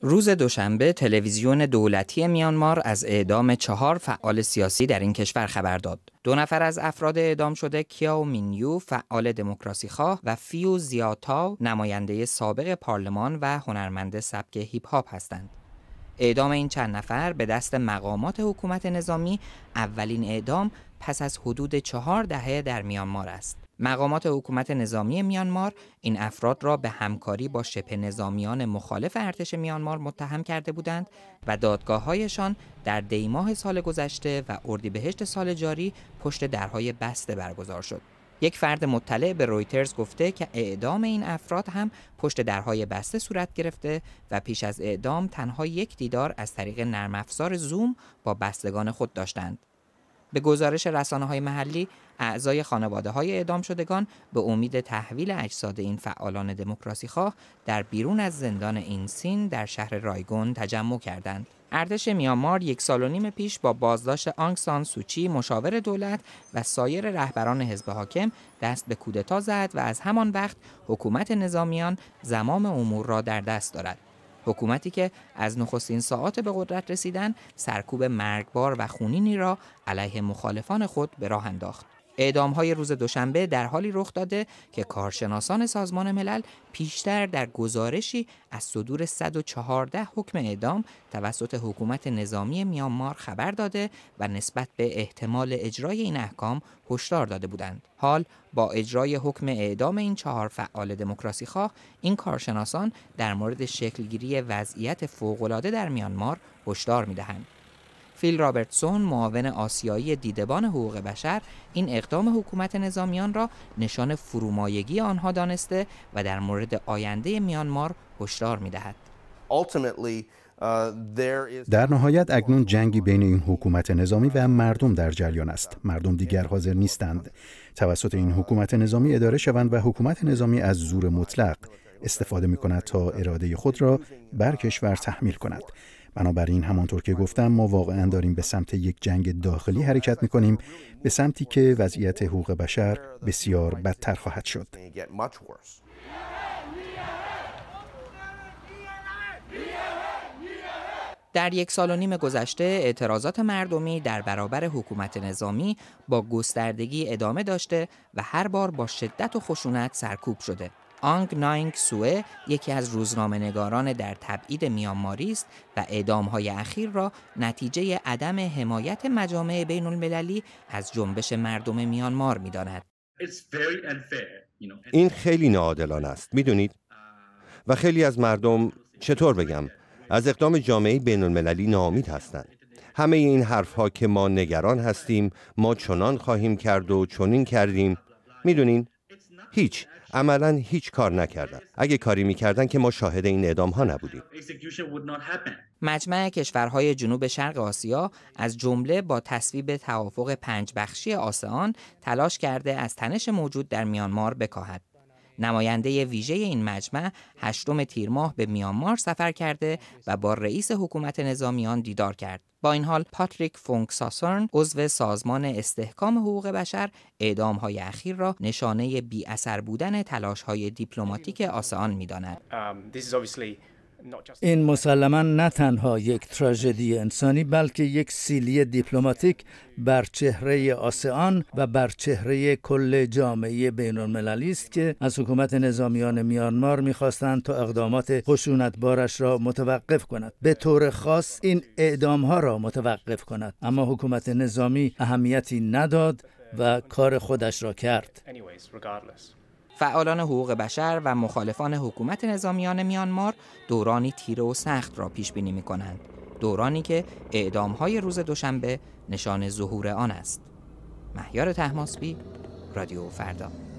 روز دوشنبه تلویزیون دولتی میانمار از اعدام چهار فعال سیاسی در این کشور خبر داد. دو نفر از افراد اعدام شده کیاو مینیو فعال دموکراسی خواه و فیو زیاتاو نماینده سابق پارلمان و هنرمند سبک هیپ هاپ هستند. اعدام این چند نفر به دست مقامات حکومت نظامی اولین اعدام پس از حدود چهار دهه در میانمار است. مقامات حکومت نظامی میانمار این افراد را به همکاری با شبه نظامیان مخالف ارتش میانمار متهم کرده بودند و دادگاههایشان در دیماه سال گذشته و اردیبهشت سال جاری پشت درهای بسته برگزار شد. یک فرد مطلع به رویترز گفته که اعدام این افراد هم پشت درهای بسته صورت گرفته و پیش از اعدام تنها یک دیدار از طریق نرم افزار زوم با بستگان خود داشتند. به گزارش رسانه های محلی اعضای خانواده های اعدام شدگان به امید تحویل اجساد این فعالان دموکراسی خواه در بیرون از زندان اینسین در شهر رایگون تجمع کردند. ارتش میامار یک سال و نیم پیش با بازداشت سان سوچی مشاور دولت و سایر رهبران حزب حاکم دست به کودتا زد و از همان وقت حکومت نظامیان زمام امور را در دست دارد. حکومتی که از نخستین ساعات به قدرت رسیدن سرکوب مرگبار و خونینی را علیه مخالفان خود به راه انداخت اعدام های روز دوشنبه در حالی رخ داده که کارشناسان سازمان ملل پیشتر در گزارشی از صدور 114 حکم اعدام توسط حکومت نظامی میانمار خبر داده و نسبت به احتمال اجرای این احکام هشدار داده بودند. حال با اجرای حکم اعدام این چهار فعال دموکراسی خواه این کارشناسان در مورد شکلگیری وضعیت فوقالعاده در میانمار هشدار می‌دهند. فیل رابرتسون معاون آسیایی دیدبان حقوق بشر این اقدام حکومت نظامیان را نشان فرومایگی آنها دانسته و در مورد آینده میانمار هشدار می‌دهد. Uh, در نهایت اکنون جنگی بین این حکومت نظامی و مردم در جریان است مردم دیگر حاضر نیستند توسط این حکومت نظامی اداره شوند و حکومت نظامی از زور مطلق استفاده می کند تا اراده خود را بر کشور تحمیل کند. بنابراین همانطور که گفتم ما واقعا داریم به سمت یک جنگ داخلی حرکت می کنیم به سمتی که وضعیت حقوق بشر بسیار بدتر خواهد شد. در یک سال و نیم گذشته اعتراضات مردمی در برابر حکومت نظامی با گستردگی ادامه داشته و هر بار با شدت و خشونت سرکوب شده آنگ ناینگ سوه یکی از روزنامهنگاران در تبعید میانماری است و اعدامهای اخیر را نتیجه عدم حمایت مجامع بین المللی از جنبش مردم میانمار میداند. این خیلی ناعادلانه است میدونید و خیلی از مردم چطور بگم از اقدام جامعه بین المللی ناامید هستند همه این حرفها که ما نگران هستیم ما چنان خواهیم کرد و چنین کردیم میدونین هیچ عملا هیچ کار نکردن اگه کاری میکردن که ما شاهد این اعدام ها نبودیم مجمع کشورهای جنوب شرق آسیا از جمله با تصویب توافق پنج بخشی آسان تلاش کرده از تنش موجود در میانمار بکاهد نماینده ویژه این مجمع هشتم تیر ماه به میانمار سفر کرده و با رئیس حکومت نظامیان دیدار کرد. با این حال پاتریک فونک ساسرن عضو سازمان استحکام حقوق بشر اعدام های اخیر را نشانه بی اثر بودن تلاش های دیپلماتیک آسان می داند. این مسلما نه تنها یک تراژدی انسانی بلکه یک سیلی دیپلماتیک بر چهره آسیان و بر چهره کل جامعه بین المللی است که از حکومت نظامیان میانمار میخواستند تا اقدامات بارش را متوقف کند به طور خاص این اعدام ها را متوقف کند اما حکومت نظامی اهمیتی نداد و کار خودش را کرد فعالان حقوق بشر و مخالفان حکومت نظامیان میانمار دورانی تیره و سخت را پیش بینی می کنند. دورانی که اعدام های روز دوشنبه نشان ظهور آن است. مهیار تحماسبی رادیو فردا